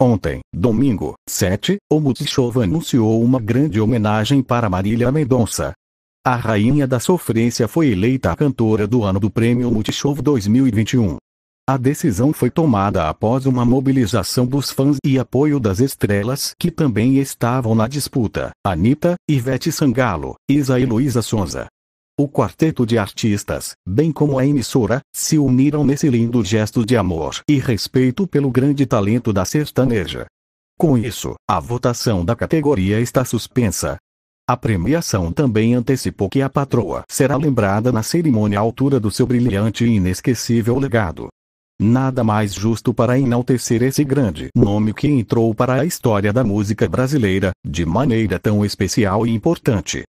Ontem, domingo, 7, o Multishow anunciou uma grande homenagem para Marília Mendonça. A Rainha da Sofrência foi eleita a cantora do ano do Prêmio Multishow 2021. A decisão foi tomada após uma mobilização dos fãs e apoio das estrelas que também estavam na disputa: Anitta, Ivete Sangalo, Isa e Luísa Sonza. O quarteto de artistas, bem como a emissora, se uniram nesse lindo gesto de amor e respeito pelo grande talento da sertaneja. Com isso, a votação da categoria está suspensa. A premiação também antecipou que a patroa será lembrada na cerimônia à altura do seu brilhante e inesquecível legado. Nada mais justo para enaltecer esse grande nome que entrou para a história da música brasileira, de maneira tão especial e importante.